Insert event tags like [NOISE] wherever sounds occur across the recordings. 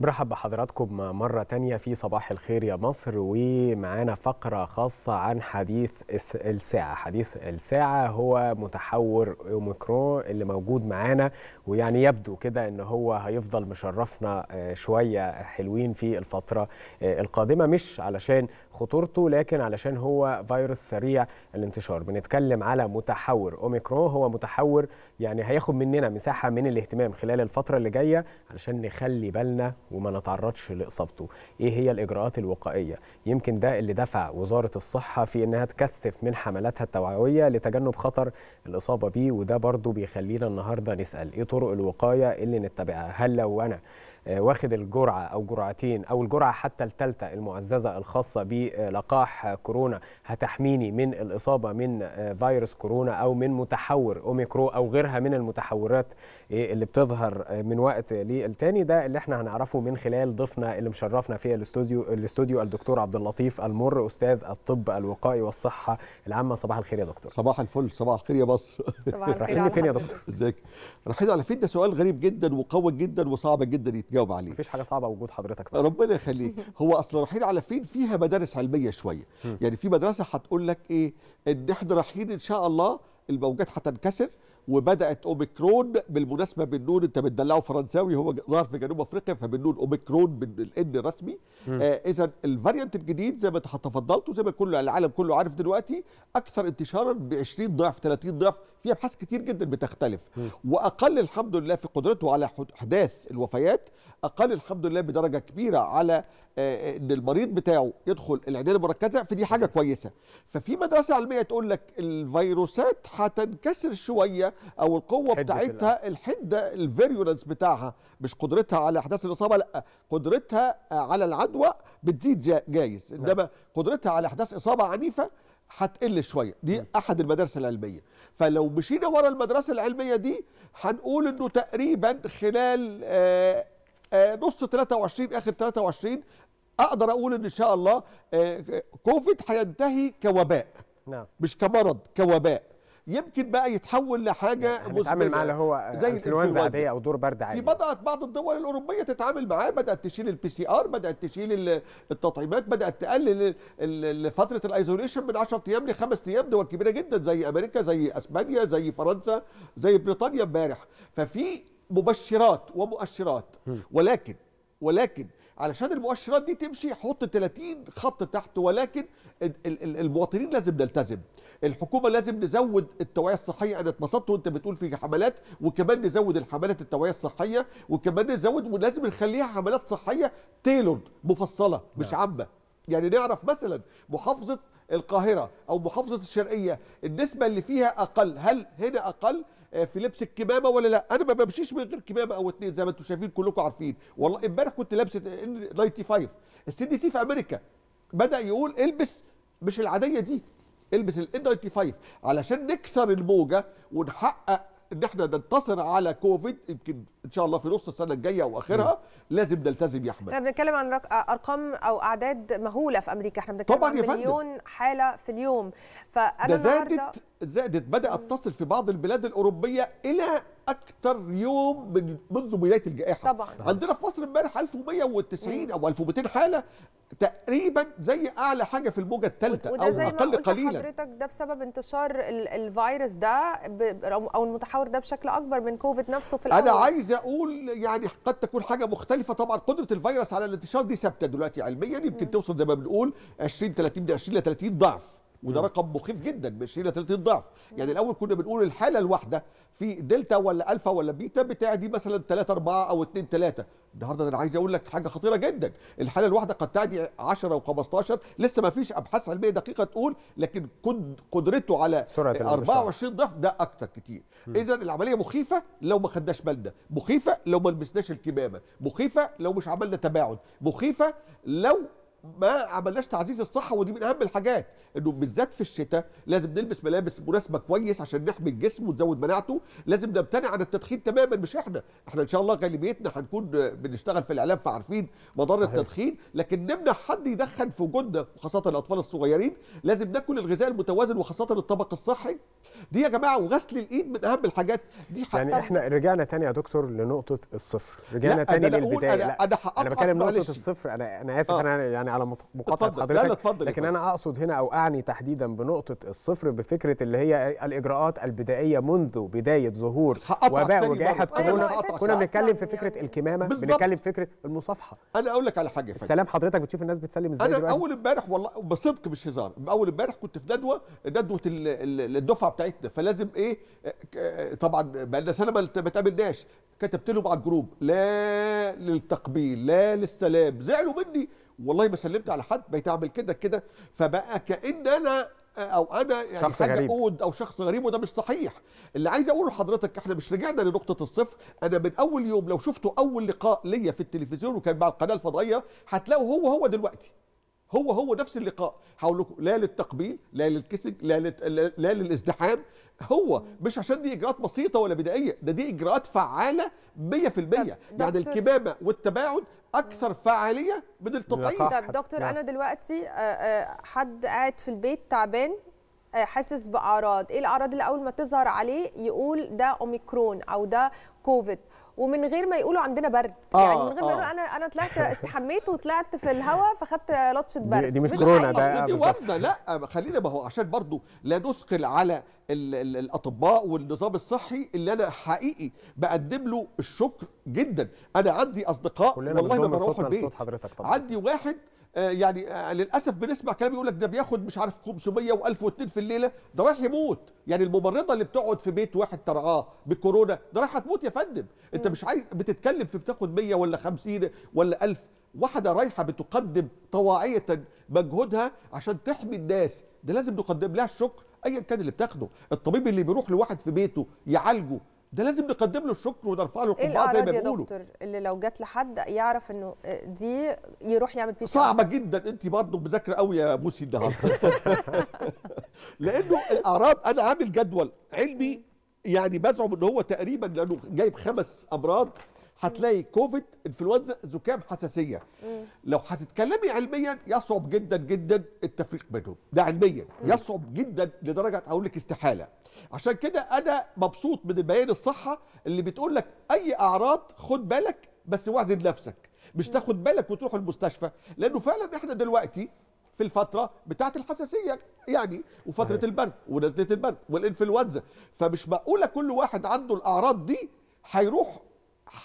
برحب بحضراتكم مرة تانية في صباح الخير يا مصر ومعانا فقرة خاصة عن حديث الساعة حديث الساعة هو متحور أوميكرون اللي موجود معانا ويعني يبدو كده ان هو هيفضل مشرفنا آه، شويه حلوين في الفتره آه، القادمه مش علشان خطورته لكن علشان هو فيروس سريع الانتشار بنتكلم على متحور اوميكرون هو متحور يعني هياخد مننا مساحه من الاهتمام خلال الفتره اللي جايه علشان نخلي بالنا وما نتعرضش لاصابته ايه هي الاجراءات الوقائيه يمكن ده اللي دفع وزاره الصحه في انها تكثف من حملاتها التوعويه لتجنب خطر الاصابه بيه وده برضو بيخلينا النهارده نسال ايه طرق الوقايه اللي نتبعها هل لو انا آه، واخد الجرعه او جرعتين او الجرعه حتى الثالثه المعززه الخاصه بلقاح كورونا هتحميني من الاصابه من آه، فيروس كورونا او من متحور اوميكرو او غيرها من المتحورات آه، اللي بتظهر من وقت للتاني ده اللي احنا هنعرفه من خلال ضيفنا اللي مشرفنا في الاستوديو الاستوديو الدكتور عبد اللطيف المر استاذ الطب الوقائي والصحه العامه صباح الخير يا دكتور صباح الفل صباح الخير يا مصر صباح الخير رايحين فين يا دكتور ازيك رايحين على فين ده سؤال غريب جدا وقوي جدا وصعب جدا جاوب عليه مفيش حاجه صعبه وجود حضرتك بقى. ربنا يخليك [LAUGHS] هو اصل رايحين على فين فيها مدارس علميه شويه يعني في مدرسه هتقول لك ايه ان احنا رايحين ان شاء الله الموجات هتنكسر وبدات اوميكرون بالمناسبه بالنون انت بتدلعه فرنساوي هو ظهر في جنوب افريقيا فبالنون اوميكرون بالان الرسمي آه اذا الفاريانت الجديد زي ما انت تفضلت وزي ما كل العالم كله عارف دلوقتي اكثر انتشارا ب 20 ضعف 30 ضعف في ابحاث كتير جدا بتختلف م. واقل الحمد لله في قدرته على احداث الوفيات اقل الحمد لله بدرجه كبيره على آه، آه، ان المريض بتاعه يدخل العنايه المركزه فدي حاجه كويسه ففي مدرسه علميه تقول لك الفيروسات هتنكسر شويه او القوه بتاعتها الحده الفيريولنس بتاعها مش قدرتها على احداث الاصابه لا قدرتها آه، على العدوى بتزيد جايز نعم. انما قدرتها على احداث اصابه عنيفه هتقل شويه دي احد المدارس العلميه فلو مشينا ورا المدرسه العلميه دي هنقول انه تقريبا خلال آه، آه، نص 23 اخر 23 اقدر اقول ان شاء الله كوفيد هينتهي كوباء نعم مش كمرض كوباء يمكن بقى يتحول لحاجه بتتعامل يعني معاه اللي هو زي الانفلونزا عاديه او دور برد عادي في بدات بعض الدول الاوروبيه تتعامل معاه بدات تشيل البي سي ار بدات تشيل التطعيمات بدات تقلل فتره الايزوليشن من 10 ايام لخمس ايام دول كبيره جدا زي امريكا زي اسبانيا زي فرنسا زي بريطانيا امبارح ففي مبشرات ومؤشرات ولكن ولكن علشان المؤشرات دي تمشي حط 30 خط تحت ولكن المواطنين لازم نلتزم الحكومه لازم نزود التوعيه الصحيه انا اتبسطت وانت بتقول في حملات وكمان نزود الحملات التوعيه الصحيه وكمان نزود ولازم نخليها حملات صحيه تيلورد مفصله مش نعم. عامه يعني نعرف مثلا محافظه القاهره او محافظه الشرقيه النسبه اللي فيها اقل هل هنا اقل آه، في لبس الكمامه ولا لا انا ما بمشيش من غير كمامه او اتنين زي ما انتم شايفين كلكم عارفين والله امبارح كنت لابس 95 السي دي سي في امريكا بدا يقول البس مش العاديه دي البس ال 95 علشان نكسر الموجه ونحقق ان احنا ننتصر على كوفيد يمكن ان شاء الله في نص السنه الجايه او اخرها لازم نلتزم يا احمد احنا بنتكلم عن آه، ارقام او اعداد مهوله في امريكا احنا بنتكلم عن مليون حاله في اليوم فانا النهارده زادت بدأت تصل في بعض البلاد الأوروبية إلى أكثر يوم من منذ بداية الجائحة طبعا عندنا في مصر امبارح 1190 أو 1200 حالة تقريبا زي اعلى حاجه في الموجه الثالثه او زي اقل ما قلت قليلا حضرتك ده بسبب انتشار الفيروس ده او المتحور ده بشكل اكبر من كوفيد نفسه في الاول انا عايز اقول يعني قد تكون حاجه مختلفه طبعا قدره الفيروس على الانتشار دي ثابته دلوقتي علميا يمكن توصل زي ما بنقول 20 30 20 ل 30 ضعف وده رقم مخيف جدا بيشيل ثلاث الضعف يعني الاول كنا بنقول الحاله الواحده في دلتا ولا الفا ولا بيتا بتاع دي مثلا 3 4 او 2 3 النهارده انا عايز اقول لك حاجه خطيره جدا الحاله الواحده قد تعدي 10 و15 لسه ما فيش ابحاث علميه دقيقه تقول لكن قدرته على سرعة 24 ضعف ده اكتر كتير اذا العمليه مخيفه لو ما خدناش بالنا مخيفه لو ما لبسناش الكمامه مخيفه لو مش عملنا تباعد مخيفه لو ما عملناش تعزيز الصحه ودي من اهم الحاجات انه بالذات في الشتاء لازم نلبس ملابس مناسبه كويس عشان نحمي الجسم ونزود مناعته لازم نمتنع عن التدخين تماما مش احنا احنا ان شاء الله غالبيتنا هنكون بنشتغل في الاعلام فعارفين مضار التدخين لكن نمنع حد يدخن في وجودنا وخاصه الاطفال الصغيرين لازم ناكل الغذاء المتوازن وخاصه الطبق الصحي دي يا جماعه وغسل الايد من اهم الحاجات دي يعني احنا رجعنا تاني يا دكتور لنقطه الصفر رجعنا تاني للبدايه انا, لا. أنا, أنا بتكلم نقطه الصفر انا انا اسف آه. انا يعني يعني على مقاطعه حضرتك لا لا اتفضل لكن انا اقصد هنا او اعني تحديدا بنقطه الصفر بفكره اللي هي الاجراءات البدائيه منذ بدايه ظهور وباء وجائحه كورونا أيوة، كنا بنتكلم في يعني. فكره يعني. الكمامه بنتكلم في فكره المصافحه انا اقول لك على حاجه فكرة. السلام حضرتك بتشوف الناس بتسلم ازاي انا دلوقتي؟ اول امبارح والله بصدق مش هزار اول امبارح كنت في ندوه ندوه الدفعه بتاعتنا فلازم ايه طبعا بقى لنا سنه ما بتقابلناش كتبت لهم على الجروب لا للتقبيل لا للسلام زعلوا مني والله ما سلمت على حد بيتعمل كده كده فبقى كان انا او انا يعني شخص حاجة غريب أود او شخص غريب وده مش صحيح اللي عايز اقوله لحضرتك احنا مش رجعنا لنقطه الصفر انا من اول يوم لو شفته اول لقاء ليا في التلفزيون وكان مع القناه الفضائيه هتلاقوا هو هو دلوقتي هو هو نفس اللقاء هقول لكم لا للتقبيل لا للكسج لا, لت... لا للازدحام هو مش عشان دي اجراءات بسيطه ولا بدائيه ده دي اجراءات فعاله 100% يعني الكمامه والتباعد اكثر فعاليه من التطعيم طب دكتور نعم. انا دلوقتي آه، آه، حد قاعد في البيت تعبان آه، حاسس باعراض ايه الاعراض اللي اول ما تظهر عليه يقول ده اوميكرون او ده كوفيد ومن غير ما يقولوا عندنا برد آه يعني من غير آه. ما يقولوا آه. انا انا طلعت استحميت وطلعت في الهواء فخدت لطشه برد دي, مش, كورونا ده دي وبزة لا خلينا ما هو عشان برضه لا نثقل على الاطباء والنظام الصحي اللي انا حقيقي بقدم له الشكر جدا انا عندي اصدقاء والله ما بروح البيت عندي واحد آه، يعني آه، للاسف بنسمع كلام يقول لك ده بياخد مش عارف 500 و 1000 و2 في الليله ده رايح يموت يعني الممرضه اللي بتقعد في بيت واحد ترعاه بالكورونا ده رايحه تموت يا فندم انت مش عايز بتتكلم في بتاخد 100 ولا 50 ولا 1000 واحده رايحه بتقدم طواعيه مجهودها عشان تحمي الناس ده لازم نقدم لها الشكر ايا كان اللي بتاخده الطبيب اللي بيروح لواحد في بيته يعالجه ده لازم نقدم له الشكر ونرفع له القبعه زي ما بيقولوا يا دكتور اللي لو جت لحد يعرف انه آه، دي يروح يعمل بيس صعبه جدا انت برضه مذاكره قوي يا موسي النهارده [LAUGHS] لانه الاعراض انا عامل جدول علمي يعني بزعم ان هو تقريبا لانه جايب خمس امراض هتلاقي كوفيد انفلونزا زكام حساسيه مم. لو هتتكلمي علميا يصعب جدا جدا التفريق بينهم ده علميا مم. يصعب جدا لدرجه اقول لك استحاله عشان كده انا مبسوط من البيان الصحه اللي بتقول لك اي اعراض خد بالك بس واعزل نفسك مش تاخد بالك وتروح المستشفى لانه فعلا احنا دلوقتي في الفتره بتاعه الحساسيه يعني وفتره صحيح. البرد ونزله البرد والانفلونزا فمش معقوله كل واحد عنده الاعراض دي هيروح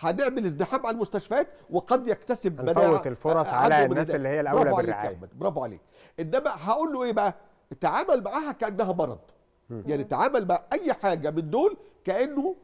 هنعمل ازدحام على المستشفيات وقد يكتسب هنفوت آه، الفرص على الناس اللي هي الاولى بالرعايه برافو عليك انما هقول له ايه بقى تعامل معاها كانها مرض يعني تعامل مع اي حاجه من دول كانه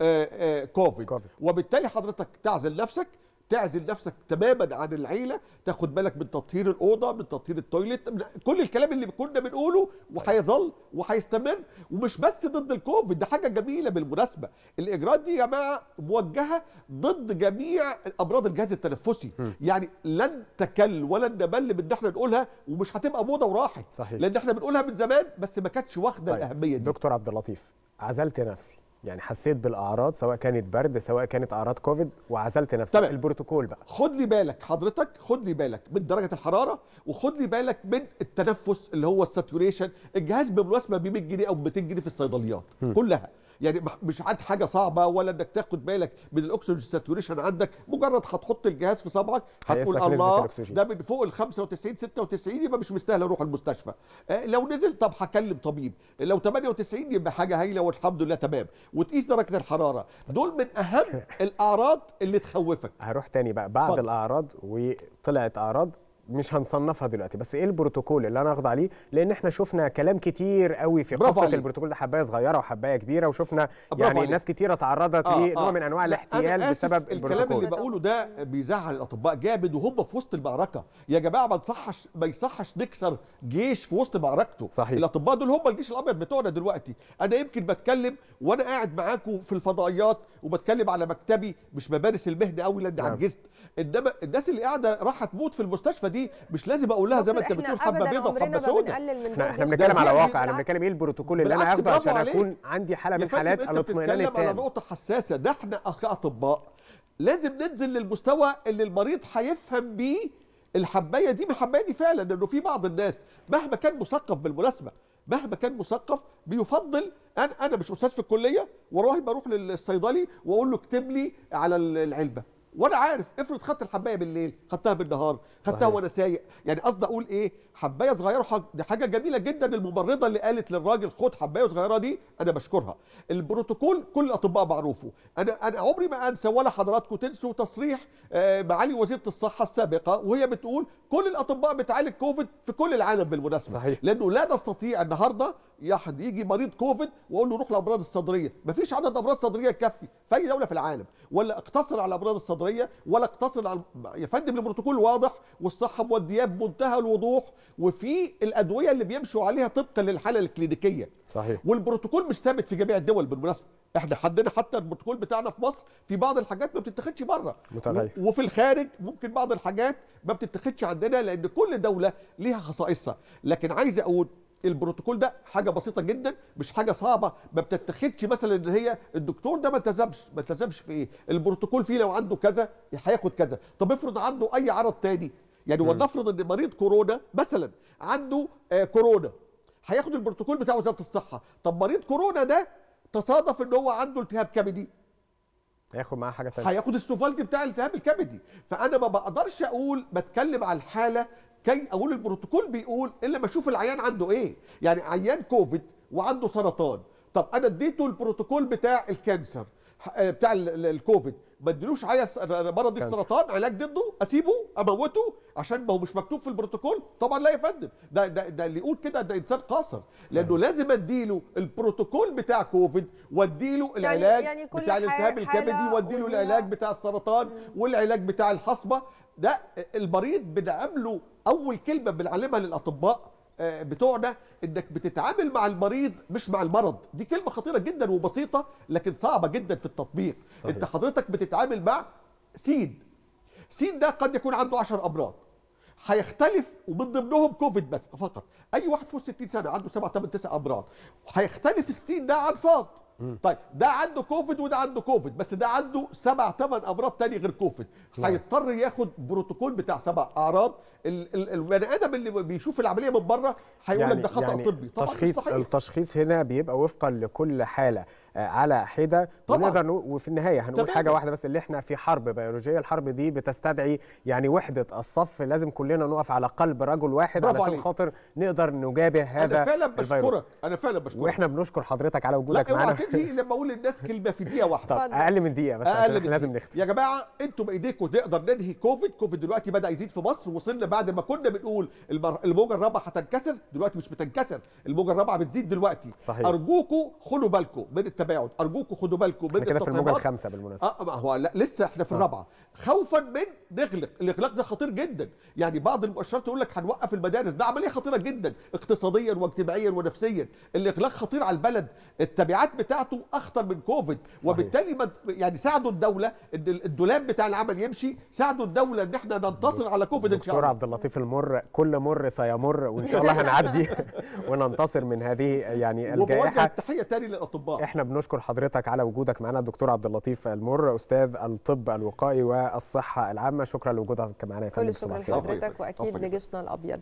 آآ آآ كوفيد. كوفيد وبالتالي حضرتك تعزل نفسك تعزل نفسك تماما عن العيله تاخد بالك من تطهير الاوضه من تطهير التويليت من كل الكلام اللي كنا بنقوله وهيظل وهيستمر ومش بس ضد الكوفيد ده حاجه جميله بالمناسبه الاجراءات دي يا جماعه موجهه ضد جميع امراض الجهاز التنفسي م. يعني لن تكل ولا نمل من احنا نقولها ومش هتبقى موضه وراحت صحيح. لان احنا بنقولها من زمان بس ما كانتش واخده طيب. الاهميه دي دكتور عبد اللطيف عزلت نفسي يعني حسيت بالاعراض سواء كانت برد سواء كانت اعراض كوفيد وعزلت نفسك طبعا. البروتوكول بقى خد لي بالك حضرتك خد لي بالك من درجه الحراره وخد لي بالك من التنفس اللي هو الساتوريشن الجهاز بالمناسبه ب 100 جنيه او 200 جنيه في الصيدليات م. كلها يعني مش عاد حاجه صعبه ولا انك تاخد بالك من الاكسجين ساتوريشن عندك مجرد هتحط الجهاز في صبعك هتقول الله ده من فوق ال 95 96 يبقى مش مستاهل اروح المستشفى آه، لو نزل طب هكلم طبيب لو 98 يبقى حاجه هايله والحمد لله تمام وتقيس درجه الحراره دول من اهم [LAUGHS] الاعراض اللي تخوفك هروح تاني بقى بعد فضل. الاعراض وطلعت اعراض مش هنصنفها دلوقتي بس ايه البروتوكول اللي انا اخضع عليه لان احنا شفنا كلام كتير قوي في قصه علي. البروتوكول ده حبايه صغيره وحبايه كبيره وشفنا يعني ناس كتيره تعرضت آه لنوع آه من انواع الاحتيال بسبب البروتوكول الكلام اللي بقوله ده بيزعل الاطباء جامد وهم في وسط المعركه يا جماعه ما تصحش ما يصحش نكسر جيش في وسط معركته صحيح. الاطباء دول هم الجيش الابيض بتوعنا دلوقتي انا يمكن بتكلم وانا قاعد معاكم في الفضائيات وبتكلم على مكتبي مش بمارس المهنه قوي لان نعم. عجزت انما الناس اللي قاعده راحت تموت في المستشفى دي دي مش لازم اقول لها زي ما انت بتقول حبه بيضه وحبه سوداء احنا احنا بنتكلم على واقع احنا بنتكلم ايه البروتوكول اللي انا هاخده عشان اكون عندي حاله من حالات الاطمئنان التام على نقطه حساسه ده احنا اطباء لازم ننزل للمستوى اللي المريض هيفهم بيه الحبايه دي من الحبايه دي فعلا لانه في بعض الناس مهما كان مثقف بالمناسبه مهما كان مثقف بيفضل انا انا مش استاذ في الكليه وراهي بروح للصيدلي واقول له اكتب لي على العلبه وانا عارف افرض خدت الحبايه بالليل خدتها بالنهار خدتها وانا سايق يعني قصدي اقول ايه حبايه صغيره حاج... دي حاجه جميله جدا الممرضه اللي قالت للراجل خد حبايه صغيره دي انا بشكرها البروتوكول كل الاطباء معروفه انا انا عمري ما انسى ولا حضراتكم تنسوا تصريح آه، معالي وزيره الصحه السابقه وهي بتقول كل الاطباء بتعالج كوفيد في كل العالم بالمناسبه صحيح. لانه لا نستطيع النهارده يحد يجي مريض كوفيد واقول له روح لامراض الصدريه مفيش عدد امراض صدريه يكفي في اي دوله في العالم ولا اقتصر على الامراض الصدريه الصدريه ولا اقتصر على يا فندم البروتوكول واضح والصحه موديه بمنتهى الوضوح وفي الادويه اللي بيمشوا عليها طبقا للحاله الكلينيكيه صحيح والبروتوكول مش ثابت في جميع الدول بالمناسبه احنا حدنا حتى البروتوكول بتاعنا في مصر في بعض الحاجات ما بتتاخدش بره متغير. وفي الخارج ممكن بعض الحاجات ما بتتاخدش عندنا لان كل دوله ليها خصائصها لكن عايز اقول البروتوكول ده حاجه بسيطه جدا مش حاجه صعبه ما بتتخدش مثلا اللي هي الدكتور ده ما التزمش ما التزمش في ايه البروتوكول فيه لو عنده كذا هياخد كذا طب افرض عنده اي عرض تاني يعني ولنفرض ان مريض كورونا مثلا عنده آه كورونا هياخد البروتوكول بتاع وزاره الصحه طب مريض كورونا ده تصادف ان هو عنده التهاب كبدي هياخد معاه حاجه ثانيه هياخد السوفالج بتاع التهاب الكبدي فانا ما بقدرش اقول بتكلم على الحاله كي اقول البروتوكول بيقول الا ما اشوف العيان عنده ايه يعني عيان كوفيد وعنده سرطان طب انا اديته البروتوكول بتاع الكانسر آه، بتاع الكوفيد ما ادلوش حاجه السرطان علاج ضده اسيبه اموته عشان ما هو مش مكتوب في البروتوكول طبعا لا يا فندم ده ده ده اللي يقول كده ده انسان قاصر لانه لازم اديله البروتوكول بتاع كوفيد واديله يعني- العلاج يعني يعني كل بتاع الالتهاب الكبدي واديله العلاج بتاع السرطان والعلاج بتاع الحصبه ده المريض بنعمله اول كلمه بنعلمها للاطباء آه، بتوعنا انك بتتعامل مع المريض مش مع المرض دي كلمه خطيره جدا وبسيطه لكن صعبه جدا في التطبيق صحيح. انت حضرتك بتتعامل مع سين سين ده قد يكون عنده 10 امراض هيختلف ومن ضمنهم كوفيد بس فقط اي واحد فوق 60 سنه عنده 7 8 9 امراض هيختلف السين ده عن صاد طيب ده عنده كوفيد وده عنده كوفيد بس ده عنده سبع ثمان امراض تاني غير كوفيد نعم. هيضطر ياخد بروتوكول بتاع سبع اعراض البني ادم اللي بيشوف العمليه من بره هيقول لك يعني ده خطا يعني طبي طبعا تشخيص التشخيص هنا بيبقى وفقا لكل حاله آه، على حده ونقدر وفي النهايه هنقول طبعاً. حاجه واحده بس اللي احنا في حرب بيولوجيه الحرب دي بتستدعي يعني وحده الصف لازم كلنا نقف على قلب رجل واحد علشان عليك. خاطر نقدر نجابه هذا انا فعلا بشكرك انا فعلا بشكرك واحنا بنشكر حضرتك على وجودك معانا لا [LAUGHS] لما اقول للناس كلمه في دقيقه واحده طب اقل من دقيقه بس أقل من لازم نختم يا جماعه انتم بايديكم نقدر ننهي كوفيد كوفيد دلوقتي بدا يزيد في مصر وصلنا بعد ما كنا بنقول الموجه الرابعه هتنكسر دلوقتي مش بتنكسر الموجه الرابعه بتزيد دلوقتي صحيح. ارجوكم خلوا بالكم من التباعد ارجوكم خدوا بالكم من كده في الموجه الخامسه بالمناسبه اه ما هو لا لسه احنا في آه. الرابعه خوفا من نغلق الاغلاق ده خطير جدا يعني بعض المؤشرات يقول لك هنوقف المدارس ده عمليه خطيره جدا اقتصاديا واجتماعيا ونفسيا الاغلاق خطير على البلد التبعات بتاعته اخطر من كوفيد صحيح. وبالتالي يعني ساعدوا الدوله ان الدولاب بتاع العمل يمشي ساعدوا الدوله ان احنا ننتصر على كوفيد ان شاء الله دكتور عبد اللطيف المر كل مر سيمر وان شاء الله هنعدي [LAUGHS] وننتصر من هذه يعني الجائحه وبوجه التحيه تاني للاطباء احنا بنشكر حضرتك على وجودك معنا الدكتور عبد اللطيف المر استاذ الطب الوقائي والصحه العامه شكرا لوجودك معنا يا فندم كل شكرا لحضرتك واكيد لجيشنا الابيض